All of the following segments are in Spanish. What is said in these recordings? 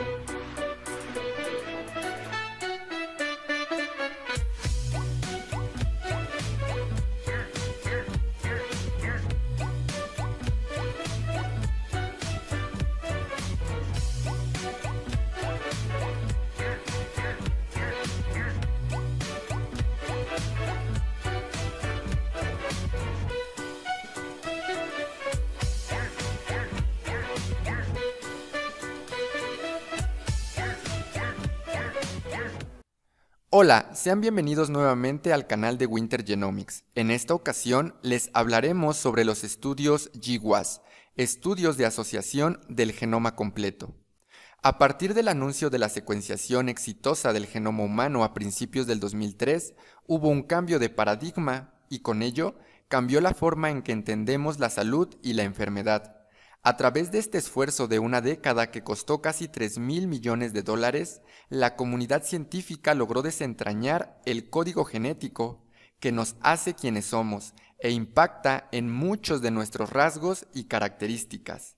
Thanks. Hola, sean bienvenidos nuevamente al canal de Winter Genomics. En esta ocasión les hablaremos sobre los estudios GWAS, estudios de asociación del genoma completo. A partir del anuncio de la secuenciación exitosa del genoma humano a principios del 2003, hubo un cambio de paradigma y con ello cambió la forma en que entendemos la salud y la enfermedad. A través de este esfuerzo de una década que costó casi 3 mil millones de dólares, la comunidad científica logró desentrañar el código genético que nos hace quienes somos e impacta en muchos de nuestros rasgos y características.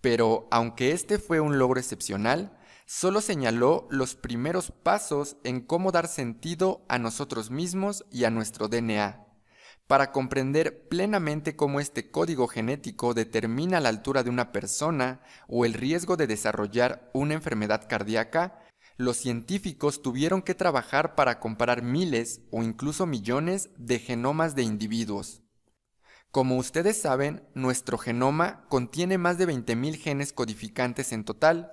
Pero aunque este fue un logro excepcional, solo señaló los primeros pasos en cómo dar sentido a nosotros mismos y a nuestro DNA. Para comprender plenamente cómo este código genético determina la altura de una persona o el riesgo de desarrollar una enfermedad cardíaca, los científicos tuvieron que trabajar para comparar miles o incluso millones de genomas de individuos. Como ustedes saben, nuestro genoma contiene más de 20.000 genes codificantes en total,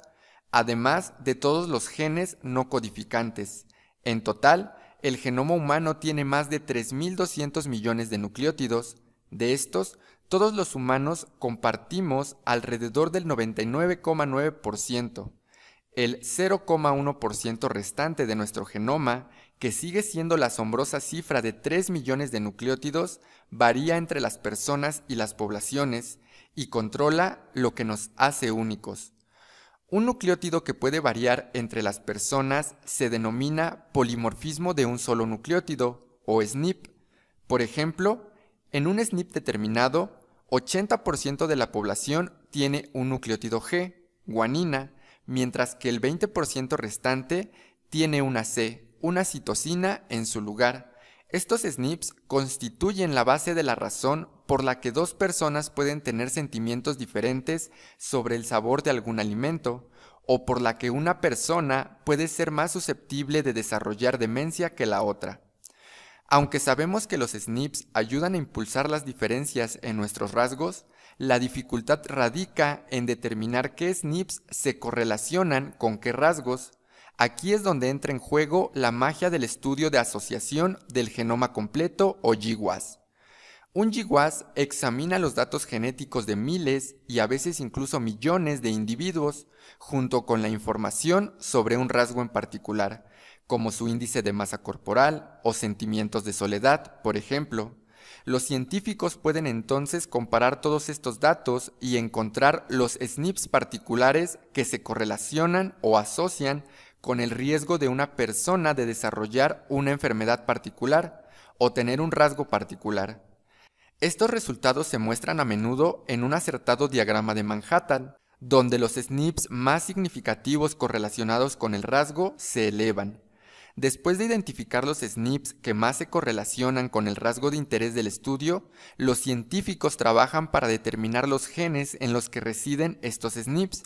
además de todos los genes no codificantes. En total, el genoma humano tiene más de 3.200 millones de nucleótidos. De estos, todos los humanos compartimos alrededor del 99,9%. El 0,1% restante de nuestro genoma, que sigue siendo la asombrosa cifra de 3 millones de nucleótidos, varía entre las personas y las poblaciones y controla lo que nos hace únicos. Un nucleótido que puede variar entre las personas se denomina polimorfismo de un solo nucleótido o SNP. Por ejemplo, en un SNP determinado, 80% de la población tiene un nucleótido G, guanina, mientras que el 20% restante tiene una C, una citosina en su lugar. Estos SNPs constituyen la base de la razón por la que dos personas pueden tener sentimientos diferentes sobre el sabor de algún alimento, o por la que una persona puede ser más susceptible de desarrollar demencia que la otra. Aunque sabemos que los SNPs ayudan a impulsar las diferencias en nuestros rasgos, la dificultad radica en determinar qué SNPs se correlacionan con qué rasgos. Aquí es donde entra en juego la magia del estudio de asociación del genoma completo o GWAS. Un GWAS examina los datos genéticos de miles y a veces incluso millones de individuos, junto con la información sobre un rasgo en particular, como su índice de masa corporal o sentimientos de soledad, por ejemplo. Los científicos pueden entonces comparar todos estos datos y encontrar los SNPs particulares que se correlacionan o asocian con el riesgo de una persona de desarrollar una enfermedad particular o tener un rasgo particular. Estos resultados se muestran a menudo en un acertado diagrama de Manhattan, donde los SNPs más significativos correlacionados con el rasgo se elevan. Después de identificar los SNPs que más se correlacionan con el rasgo de interés del estudio, los científicos trabajan para determinar los genes en los que residen estos SNPs.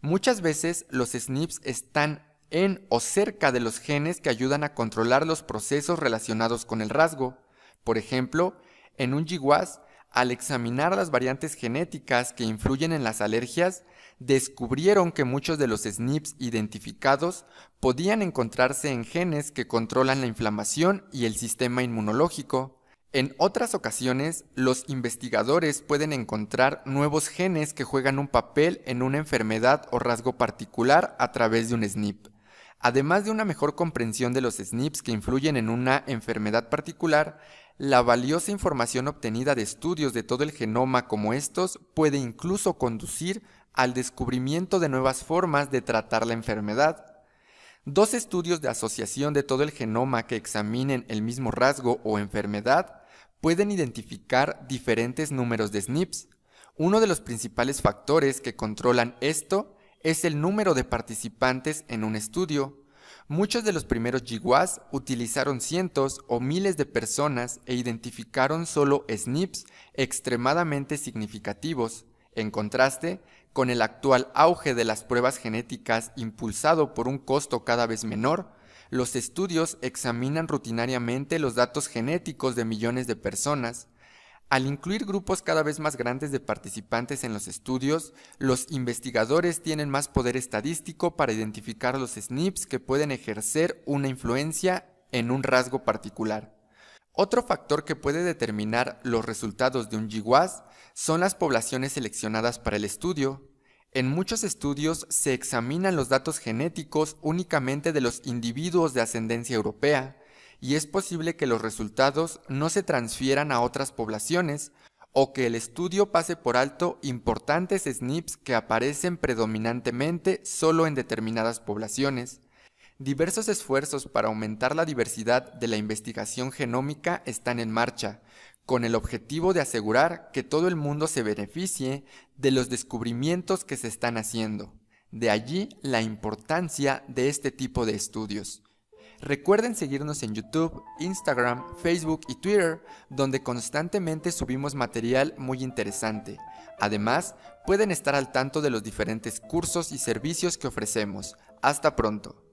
Muchas veces los SNPs están en o cerca de los genes que ayudan a controlar los procesos relacionados con el rasgo. Por ejemplo, en un GWAS, al examinar las variantes genéticas que influyen en las alergias, descubrieron que muchos de los SNPs identificados podían encontrarse en genes que controlan la inflamación y el sistema inmunológico. En otras ocasiones, los investigadores pueden encontrar nuevos genes que juegan un papel en una enfermedad o rasgo particular a través de un SNP. Además de una mejor comprensión de los SNPs que influyen en una enfermedad particular, la valiosa información obtenida de estudios de todo el genoma como estos puede incluso conducir al descubrimiento de nuevas formas de tratar la enfermedad. Dos estudios de asociación de todo el genoma que examinen el mismo rasgo o enfermedad pueden identificar diferentes números de SNPs. Uno de los principales factores que controlan esto es el número de participantes en un estudio. Muchos de los primeros GWAS utilizaron cientos o miles de personas e identificaron solo SNPs extremadamente significativos, en contraste con el actual auge de las pruebas genéticas impulsado por un costo cada vez menor, los estudios examinan rutinariamente los datos genéticos de millones de personas, al incluir grupos cada vez más grandes de participantes en los estudios, los investigadores tienen más poder estadístico para identificar los SNPs que pueden ejercer una influencia en un rasgo particular. Otro factor que puede determinar los resultados de un GWAS son las poblaciones seleccionadas para el estudio. En muchos estudios se examinan los datos genéticos únicamente de los individuos de ascendencia europea, y es posible que los resultados no se transfieran a otras poblaciones o que el estudio pase por alto importantes SNPs que aparecen predominantemente solo en determinadas poblaciones. Diversos esfuerzos para aumentar la diversidad de la investigación genómica están en marcha, con el objetivo de asegurar que todo el mundo se beneficie de los descubrimientos que se están haciendo. De allí la importancia de este tipo de estudios. Recuerden seguirnos en YouTube, Instagram, Facebook y Twitter, donde constantemente subimos material muy interesante. Además, pueden estar al tanto de los diferentes cursos y servicios que ofrecemos. Hasta pronto.